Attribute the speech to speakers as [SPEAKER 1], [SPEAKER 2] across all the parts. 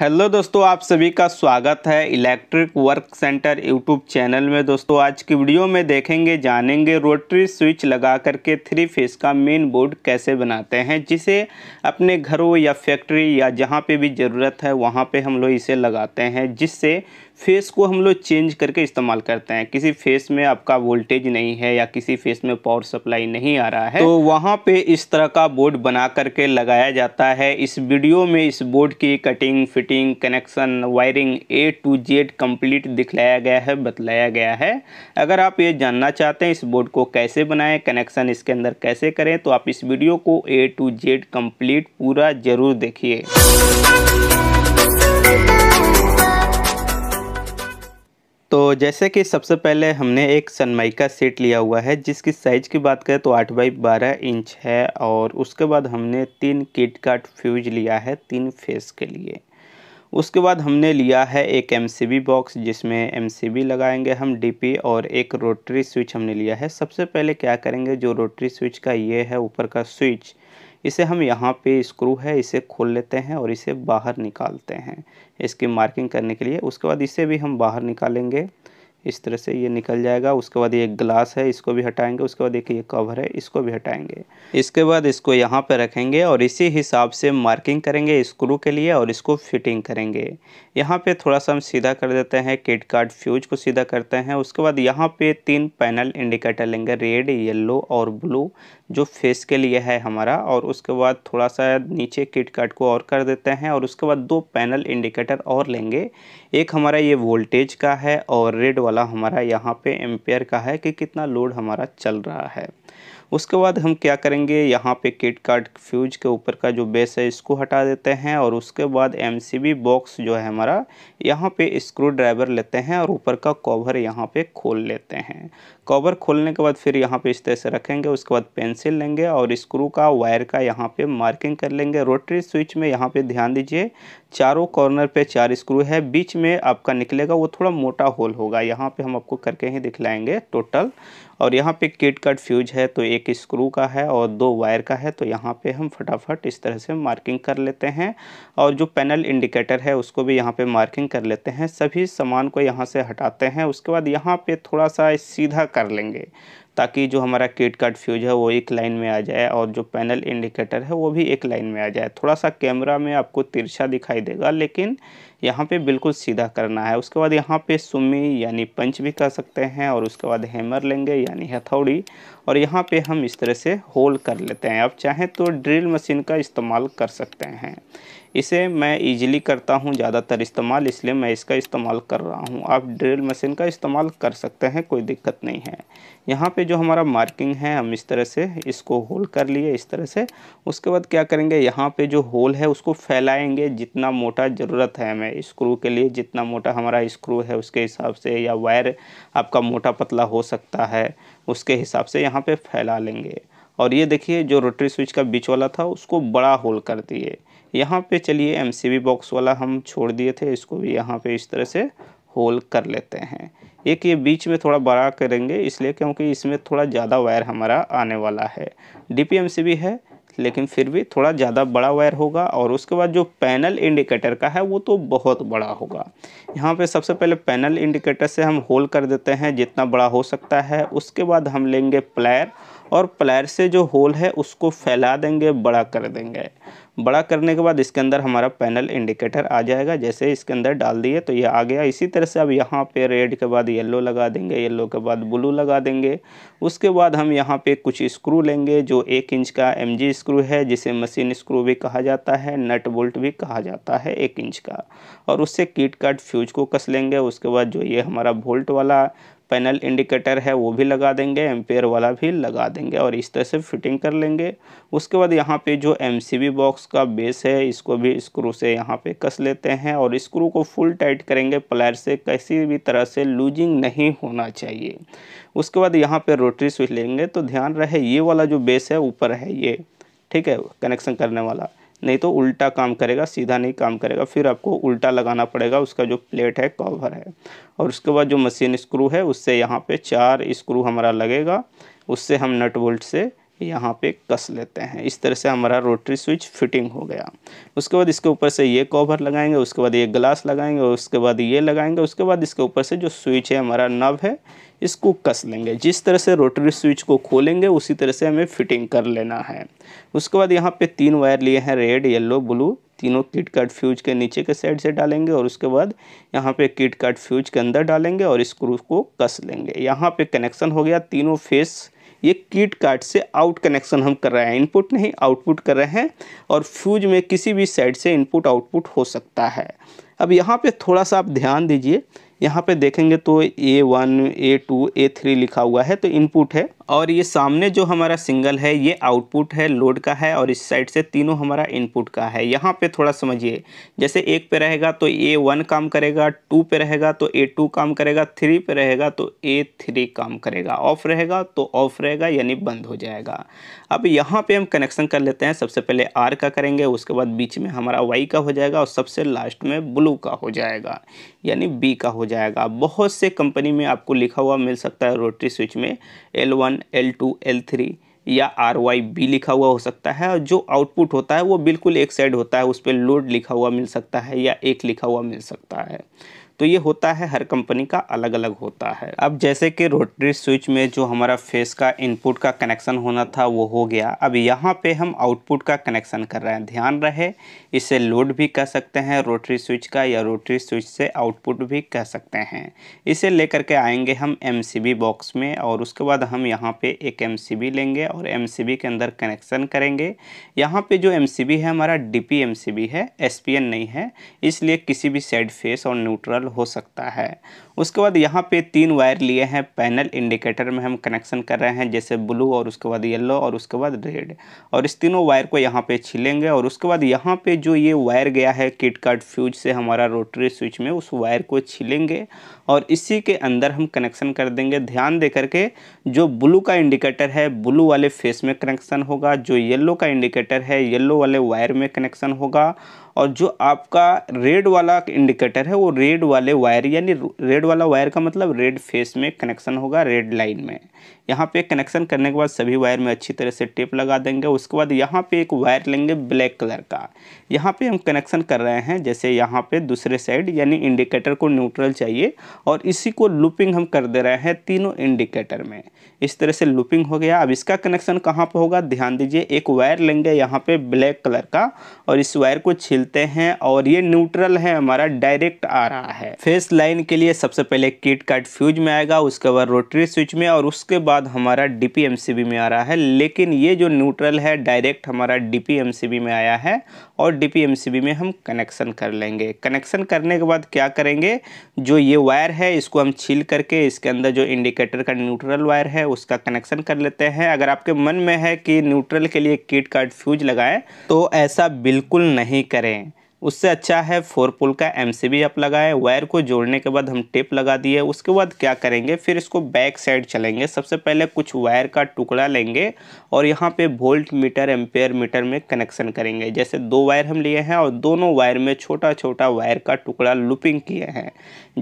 [SPEAKER 1] hello दोस्तों आप सभी का स्वागत है electric work centre YouTube channel में दोस्तों आज की वीडियो में देखेंगे जानेंगे रोटरी स्विच लगा करके थ्री फेस का मेन बोर्ड कैसे बनाते हैं जिसे अपने घरों या फैक्ट्री या जहां पे भी ज़रूरत है वहां पे हम लोग इसे लगाते हैं जिससे फेस को हम लोग चेंज करके इस्तेमाल करते हैं किसी फेस में आपका वोल्टेज नहीं है या किसी फेस में पावर सप्लाई नहीं आ रहा है तो, तो वहाँ पे इस तरह का बोर्ड बना करके लगाया जाता है इस वीडियो में इस बोर्ड की cutting fitting connection wiring A to Z complete दिखलाया गया है बतलाया गया है अगर आप ये जानना चाहते हैं इस बोर्ड को कैसे बनाएं कनेक्शन इसके अंदर कैसे करें तो आप इस वीडियो को ए टू जेड कम्प्लीट पूरा ज़रूर देखिए तो जैसे कि सबसे पहले हमने एक सनमाइका सेट लिया हुआ है जिसकी साइज़ की बात करें तो आठ बाई बारह इंच है और उसके बाद हमने तीन किट काट फ्यूज लिया है तीन फेस के लिए उसके बाद हमने लिया है एक एमसीबी बॉक्स जिसमें एमसीबी लगाएंगे हम डीपी और एक रोटरी स्विच हमने लिया है सबसे पहले क्या करेंगे जो रोटरी स्विच का ये है ऊपर का स्विच इसे हम यहाँ पे स्क्रू है इसे खोल लेते हैं और इसे बाहर निकालते हैं इसकी मार्किंग करने के लिए उसके बाद इसे भी हम बाहर निकालेंगे इस तरह से ये निकल जाएगा उसके बाद ये ग्लास है इसको भी हटाएंगे उसके बाद देखिए ये कवर है इसको भी हटाएंगे इसके बाद इसको यहाँ पर रखेंगे और इसी हिसाब से मार्किंग करेंगे स्क्रू के लिए और इसको फिटिंग करेंगे यहाँ पे थोड़ा सा हम सीधा कर देते हैं किट कार्ड फ्यूज को सीधा करते हैं उसके बाद यहाँ पे तीन पैनल इंडिकेटर लेंगे रेड येल्लो और ब्लू जो फेस के लिए है हमारा और उसके बाद थोड़ा सा नीचे किट कार्ड को और कर देते हैं और उसके बाद दो पैनल इंडिकेटर और लेंगे एक हमारा ये वोल्टेज का है और रेड वाला वाला हमारा यहाँ पे एम्पेयर का है कि कितना लोड हमारा चल रहा है उसके बाद हम क्या करेंगे यहाँ पे किट कार्ड फ्यूज के ऊपर का जो बेस है इसको हटा देते हैं और उसके बाद एम बॉक्स जो है हमारा यहाँ पे स्क्रू ड्राइवर लेते हैं और ऊपर का कवर यहाँ पे खोल लेते हैं कवर खोलने के बाद फिर यहाँ पे इस तरह से रखेंगे उसके बाद पेंसिल लेंगे और स्क्रू का वायर का यहाँ पे मार्किंग कर लेंगे रोटरी स्विच में यहाँ पे ध्यान दीजिए चारों कॉर्नर पे चार स्क्रू है बीच में आपका निकलेगा वो थोड़ा मोटा होल होगा यहाँ पे हम आपको करके ही दिखलाएंगे टोटल और यहाँ पे किट कट फ्यूज है तो एक स्क्रू का है और दो वायर का है तो यहाँ पे हम फटाफट इस तरह से मार्किंग कर लेते हैं और जो पैनल इंडिकेटर है उसको भी यहाँ पे मार्किंग कर लेते हैं सभी सामान को यहाँ से हटाते हैं उसके बाद यहाँ पे थोड़ा सा सीधा कर लेंगे ताकि जो हमारा किट कार्ड फ्यूज है वो एक लाइन में आ जाए और जो पैनल इंडिकेटर है वो भी एक लाइन में आ जाए थोड़ा सा कैमरा में आपको तिरछा दिखाई देगा लेकिन यहाँ पे बिल्कुल सीधा करना है उसके बाद यहाँ पे सुमी यानी पंच भी कर सकते हैं और उसके बाद हैमर लेंगे यानी हथौड़ी और यहाँ पे हम इस तरह से होल कर लेते हैं आप चाहें तो ड्रिल मशीन का इस्तेमाल कर सकते हैं इसे मैं इजीली करता हूँ ज़्यादातर इस्तेमाल इसलिए मैं इसका इस्तेमाल कर रहा हूँ आप ड्रिल मशीन का इस्तेमाल कर सकते हैं कोई दिक्कत नहीं है यहाँ पे जो हमारा मार्किंग है हम इस तरह से इसको होल कर लिए इस तरह से उसके बाद क्या करेंगे यहाँ पे जो होल है उसको फैलाएंगे जितना मोटा ज़रूरत है हमें स्क्रू के लिए जितना मोटा हमारा स्क्रू है उसके हिसाब से या वायर आपका मोटा पतला हो सकता है उसके हिसाब से यहाँ पर फैला लेंगे और ये देखिए जो रोटरी स्विच का बीच वाला था उसको बड़ा होल कर दिए यहाँ पे चलिए एम बॉक्स वाला हम छोड़ दिए थे इसको भी यहाँ पे इस तरह से होल कर लेते हैं एक ये बीच में थोड़ा बड़ा करेंगे इसलिए क्योंकि इसमें थोड़ा ज़्यादा वायर हमारा आने वाला है डी पी है लेकिन फिर भी थोड़ा ज़्यादा बड़ा वायर होगा और उसके बाद जो पैनल इंडिकेटर का है वो तो बहुत बड़ा होगा यहाँ पे सबसे पहले पैनल इंडिकेटर से हम होल कर देते हैं जितना बड़ा हो सकता है उसके बाद हम लेंगे प्लायर और प्लायर से जो होल है उसको फैला देंगे बड़ा कर देंगे बड़ा करने के बाद इसके अंदर हमारा पैनल इंडिकेटर आ जाएगा जैसे इसके अंदर डाल दिए तो ये आ गया इसी तरह से अब यहाँ पे रेड के बाद येलो लगा देंगे येलो के बाद ब्लू लगा देंगे उसके बाद हम यहाँ पे कुछ स्क्रू लेंगे जो एक इंच का एम स्क्रू है जिसे मशीन स्क्रू भी कहा जाता है नट बोल्ट भी कहा जाता है एक इंच का और उससे कीट काट फ्यूज को कस लेंगे उसके बाद जो ये हमारा वोल्ट वाला पैनल इंडिकेटर है वो भी लगा देंगे एम्पेयर वाला भी लगा देंगे और इस तरह से फिटिंग कर लेंगे उसके बाद यहाँ पे जो एमसीबी बॉक्स का बेस है इसको भी स्क्रू से यहाँ पे कस लेते हैं और स्क्रू को फुल टाइट करेंगे प्लायर से किसी भी तरह से लूजिंग नहीं होना चाहिए उसके बाद यहाँ पर रोटरी स्विच लेंगे तो ध्यान रहे ये वाला जो बेस है ऊपर है ये ठीक है कनेक्शन करने वाला नहीं तो उल्टा काम करेगा सीधा नहीं काम करेगा फिर आपको उल्टा लगाना पड़ेगा उसका जो प्लेट है कवर है और उसके बाद जो मशीन स्क्रू है उससे यहाँ पे चार स्क्रू हमारा लगेगा उससे हम नट बोल्ट से यहाँ पे कस लेते हैं इस तरह से हमारा रोटरी स्विच फिटिंग हो गया उसके बाद इसके ऊपर से ये कवर लगाएंगे उसके बाद ये ग्लास लगाएंगे उसके बाद ये लगाएंगे उसके बाद इसके ऊपर से जो स्विच है हमारा नब है इसको कस लेंगे जिस तरह से रोटरी स्विच को खोलेंगे उसी तरह से हमें फिटिंग कर लेना है उसके बाद यहाँ पर तीन वायर लिए हैं रेड येल्लो ब्लू तीनों किट काट फ्यूज के नीचे के साइड से डालेंगे और उसके बाद यहाँ पे किट काट फ्यूज के अंदर डालेंगे और स्क्रू को कस लेंगे यहाँ पे कनेक्शन हो गया तीनों फेस ये किट काट से आउट कनेक्शन हम कर रहे हैं इनपुट नहीं आउटपुट कर रहे हैं और फ्यूज में किसी भी साइड से इनपुट आउटपुट हो सकता है अब यहाँ पे थोड़ा सा आप ध्यान दीजिए यहाँ पे देखेंगे तो A one A two A three लिखा हुआ है तो इनपुट है और ये सामने जो हमारा सिंगल है ये आउटपुट है लोड का है और इस साइड से तीनों हमारा इनपुट का है यहाँ पे थोड़ा समझिए जैसे एक पे रहेगा तो ए वन काम करेगा टू पे रहेगा तो ए टू काम करेगा थ्री पे रहेगा तो ए थ्री काम करेगा ऑफ रहेगा तो ऑफ रहेगा यानी बंद हो जाएगा अब यहाँ पे हम कनेक्शन कर लेते हैं सबसे पहले आर का करेंगे उसके बाद बीच में हमारा वाई का हो जाएगा और सबसे लास्ट में ब्लू का हो जाएगा यानी बी का हो जाएगा बहुत से कंपनी में आपको लिखा हुआ मिल सकता है रोटरी स्विच में L one L two L three या आर वाई बी लिखा हुआ हो सकता है और जो आउटपुट होता है वो बिल्कुल एक साइड होता है उस पर लोड लिखा हुआ मिल सकता है या एक लिखा हुआ मिल सकता है तो ये होता है हर कंपनी का अलग अलग होता है अब जैसे कि रोटरी स्विच में जो हमारा फेस का इनपुट का कनेक्शन होना था वो हो गया अब यहाँ पे हम आउटपुट का कनेक्शन कर रहे हैं ध्यान रहे इसे लोड भी कह सकते हैं रोटरी स्विच का या रोटरी स्विच से आउटपुट भी कह सकते हैं इसे लेकर के आएंगे हम एम बॉक्स में और उसके बाद हम यहाँ पर एक एम लेंगे और एम के अंदर कनेक्शन करेंगे यहाँ पर जो एम है हमारा डी पी है एस नहीं है इसलिए किसी भी सेड फेस और न्यूट्रल हो सकता है उसके बाद यहाँ पे तीन वायर लिए हैं पैनल इंडिकेटर में हम कनेक्शन कर रहे हैं जैसे ब्लू और उसके बाद येलो और उसके बाद रेड और इस तीनों वायर को यहाँ पे छिलेंगे और उसके बाद यहाँ पे जो ये वायर गया है किट कार्ड फ्यूज से हमारा रोटरी स्विच में उस वायर को छिलेंगे और इसी के अंदर हम कनेक्शन कर देंगे ध्यान दे करके जो ब्लू का इंडिकेटर है ब्लू वाले फेस में कनेक्शन होगा जो येल्लो का इंडिकेटर है येल्लो वाले वायर में कनेक्शन होगा और जो आपका रेड वाला इंडिकेटर है वो रेड वाले वायर यानी रेड वाला वायर का मतलब रेड फेस में कनेक्शन होगा रेड लाइन में यहाँ पे कनेक्शन करने के बाद सभी वायर में अच्छी तरह से टेप लगा देंगे उसके बाद यहाँ पे एक वायर लेंगे ब्लैक कलर का यहाँ पे हम कनेक्शन कर रहे हैं जैसे यहाँ पे दूसरे साइड यानी इंडिकेटर को न्यूट्रल चाहिए और इसी को लूपिंग हम कर दे रहे हैं तीनों इंडिकेटर में इस तरह से लूपिंग हो गया अब इसका कनेक्शन कहाँ पर होगा ध्यान दीजिए एक वायर लेंगे यहाँ पे ब्लैक कलर का और इस वायर को छीलते हैं और ये न्यूट्रल है हमारा डायरेक्ट आ रहा है फेस लाइन के लिए सबसे पहले किट कार्ड फ्यूज में आएगा उसके बाद रोटरी स्विच में और उसके बाद बाद हमारा डी में आ रहा है लेकिन ये जो न्यूट्रल है डायरेक्ट हमारा डी में आया है और डी में हम कनेक्शन कर लेंगे कनेक्शन करने के बाद क्या करेंगे जो ये वायर है इसको हम छील करके इसके अंदर जो इंडिकेटर का न्यूट्रल वायर है उसका कनेक्शन कर लेते हैं अगर आपके मन में है कि न्यूट्रल के लिए किट कार्ड फ्यूज लगाएं तो ऐसा बिल्कुल नहीं करें उससे अच्छा है फोर पुल का एम अप लगाए वायर को जोड़ने के बाद हम टेप लगा दिए उसके बाद क्या करेंगे फिर इसको बैक साइड चलेंगे सबसे पहले कुछ वायर का टुकड़ा लेंगे और यहाँ पे वोल्ट मीटर एम्पेयर मीटर में कनेक्शन करेंगे जैसे दो वायर हम लिए हैं और दोनों वायर में छोटा छोटा वायर का टुकड़ा लुपिंग किए हैं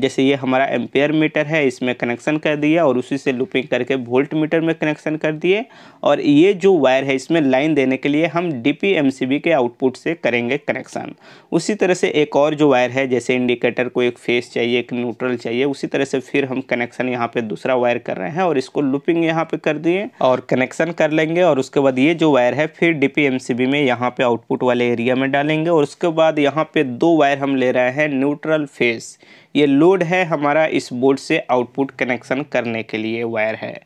[SPEAKER 1] जैसे ये हमारा एम्पेयर मीटर है इसमें कनेक्शन कर दिया और उसी से लुपिंग करके वोल्ट मीटर में कनेक्शन कर दिए और ये जो वायर है इसमें लाइन देने के लिए हम डी पी के आउटपुट से करेंगे कनेक्शन उसी तरह से एक और जो वायर है जैसे इंडिकेटर को एक फेस चाहिए एक न्यूट्रल चाहिए उसी तरह से फिर हम कनेक्शन यहाँ पे दूसरा वायर कर रहे हैं और इसको लुपिंग यहाँ पे कर दिए और कनेक्शन कर लेंगे और उसके बाद ये जो वायर है फिर डी में यहाँ पे आउटपुट वाले एरिया में डालेंगे और उसके बाद यहाँ पे दो वायर हम ले रहे हैं न्यूट्रल फेस ये लोड है हमारा इस बोर्ड से आउटपुट कनेक्शन करने के लिए वायर है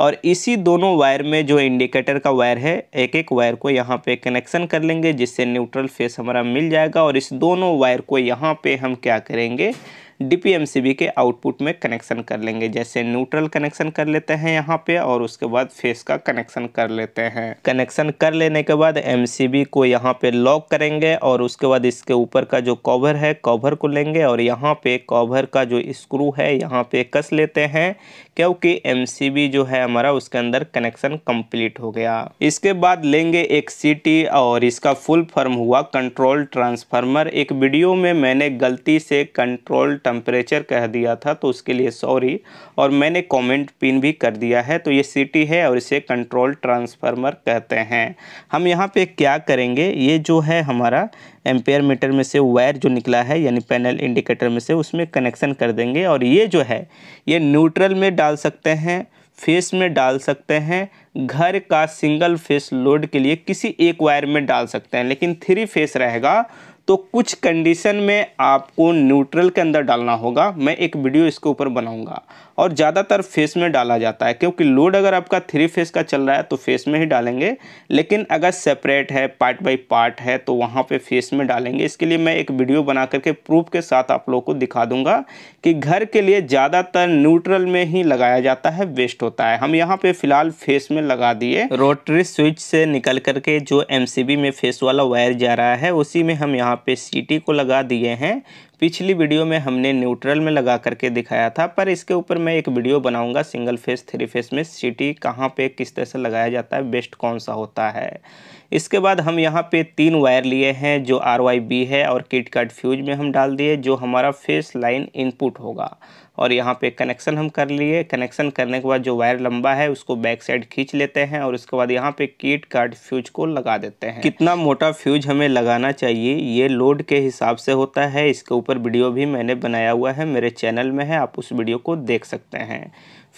[SPEAKER 1] और इसी दोनों वायर में जो इंडिकेटर का वायर है एक एक वायर को यहाँ पे कनेक्शन कर लेंगे जिससे न्यूट्रल फेस हमारा मिल जाएगा और इस दोनों वायर को यहाँ पे हम क्या करेंगे डी के आउटपुट में कनेक्शन कर लेंगे जैसे न्यूट्रल कनेक्शन कर लेते हैं यहाँ पे और उसके बाद फेस का कनेक्शन कर लेते हैं कनेक्शन कर लेने के बाद एम को यहाँ पे लॉक करेंगे और उसके बाद इसके ऊपर का जो कवर है कवर को लेंगे और यहाँ पे कवर का जो स्क्रू है यहाँ पे कस लेते हैं क्योंकि एम जो है हमारा उसके अंदर कनेक्शन कंप्लीट हो गया इसके बाद लेंगे एक सी और इसका फुल फॉर्म हुआ कंट्रोल ट्रांसफार्मर एक वीडियो में मैंने गलती से कंट्रोल टेम्परेचर कह दिया था तो उसके लिए सॉरी और मैंने कमेंट पिन भी कर दिया है तो ये सिटी है और इसे कंट्रोल ट्रांसफार्मर कहते हैं हम यहाँ पे क्या करेंगे ये जो है हमारा एम्पेयर मीटर में से वायर जो निकला है यानी पैनल इंडिकेटर में से उसमें कनेक्शन कर देंगे और ये जो है ये न्यूट्रल में डाल सकते हैं फेस में डाल सकते हैं घर का सिंगल फेस लोड के लिए किसी एक वायर में डाल सकते हैं लेकिन थ्री फेस रहेगा तो कुछ कंडीशन में आपको न्यूट्रल के अंदर डालना होगा मैं एक वीडियो इसके ऊपर बनाऊंगा और ज़्यादातर फेस में डाला जाता है क्योंकि लोड अगर आपका थ्री फेस का चल रहा है तो फेस में ही डालेंगे लेकिन अगर सेपरेट है पार्ट बाई पार्ट है तो वहाँ पे फेस में डालेंगे इसके लिए मैं एक वीडियो बना करके प्रूफ के साथ आप लोग को दिखा दूंगा कि घर के लिए ज़्यादातर न्यूट्रल में ही लगाया जाता है वेस्ट होता है हम यहाँ पे फिलहाल फेस में लगा दिए रोटरी स्विच से निकल करके जो एम में फेस वाला वायर जा रहा है उसी में हम यहाँ पे सी को लगा दिए हैं पिछली वीडियो में हमने न्यूट्रल में लगा करके दिखाया था पर इसके ऊपर मैं एक वीडियो बनाऊंगा सिंगल फेस थ्री फेस में सिटी कहाँ पे किस तरह से लगाया जाता है बेस्ट कौन सा होता है इसके बाद हम यहाँ पे तीन वायर लिए हैं जो आर वाई बी है और किट कार्ड फ्यूज में हम डाल दिए जो हमारा फेस लाइन इनपुट होगा और यहाँ पे कनेक्शन हम कर लिए कनेक्शन करने के बाद जो वायर लंबा है उसको बैक साइड खींच लेते हैं और उसके बाद यहाँ पे कीट कार्ड फ्यूज को लगा देते हैं कितना मोटा फ्यूज हमें लगाना चाहिए ये लोड के हिसाब से होता है इसके ऊपर वीडियो भी मैंने बनाया हुआ है मेरे चैनल में है आप उस वीडियो को देख सकते हैं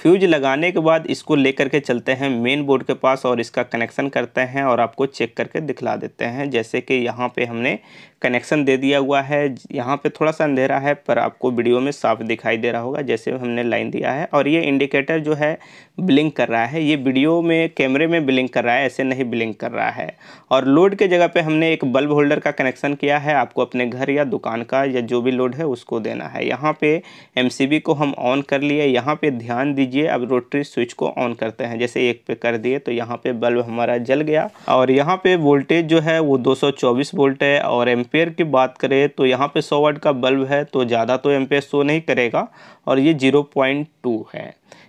[SPEAKER 1] फ्यूज लगाने के बाद इसको लेकर के चलते हैं मेन बोर्ड के पास और इसका कनेक्शन करते हैं और आपको चेक करके दिखला देते हैं जैसे कि यहाँ पे हमने कनेक्शन दे दिया हुआ है यहाँ पे थोड़ा सा अंधेरा है पर आपको वीडियो में साफ दिखाई दे रहा होगा जैसे हमने लाइन दिया है और ये इंडिकेटर जो है ब्लिंक कर रहा है ये वीडियो में कैमरे में ब्लिंक कर रहा है ऐसे नहीं ब्लिंक कर रहा है और लोड के जगह पे हमने एक बल्ब होल्डर का कनेक्शन किया है आपको अपने घर या दुकान का या जो भी लोड है उसको देना है यहाँ पे एम को हम ऑन कर लिए यहाँ पर ध्यान दीजिए अब रोटरी स्विच को ऑन करते हैं जैसे एक पे कर दिए तो यहाँ पर बल्ब हमारा जल गया और यहाँ पर वोल्टेज जो है वो दो वोल्ट है और एम एम्पेयर की बात करें तो यहाँ पे 100 वाट का बल्ब है तो ज़्यादा तो एम्पेयर शो नहीं करेगा और ये 0.2 है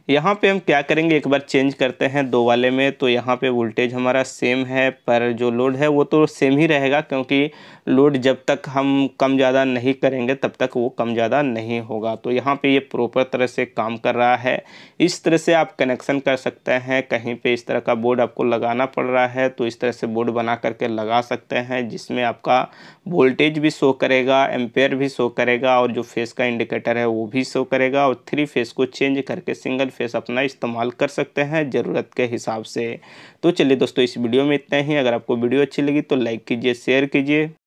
[SPEAKER 1] यहाँ पे हम क्या करेंगे एक बार चेंज करते हैं दो वाले में तो यहाँ पे वोल्टेज हमारा सेम है पर जो लोड है वो तो सेम ही रहेगा क्योंकि लोड जब तक हम कम ज़्यादा नहीं करेंगे तब तक वो कम ज़्यादा नहीं होगा तो यहाँ पे ये प्रॉपर तरह से काम कर रहा है इस तरह से आप कनेक्शन कर सकते हैं कहीं पे इस तरह का बोर्ड आपको लगाना पड़ रहा है तो इस तरह से बोर्ड बना करके लगा सकते हैं जिसमें आपका वोल्टेज भी शो करेगा एम्पेयर भी शो करेगा और जो फेस का इंडिकेटर है वो भी शो करेगा और थ्री फेस को चेंज करके सिंगल इंटरफेस अपना इस्तेमाल कर सकते हैं ज़रूरत के हिसाब से तो चलिए दोस्तों इस वीडियो में इतना ही अगर आपको वीडियो अच्छी लगी तो लाइक कीजिए शेयर कीजिए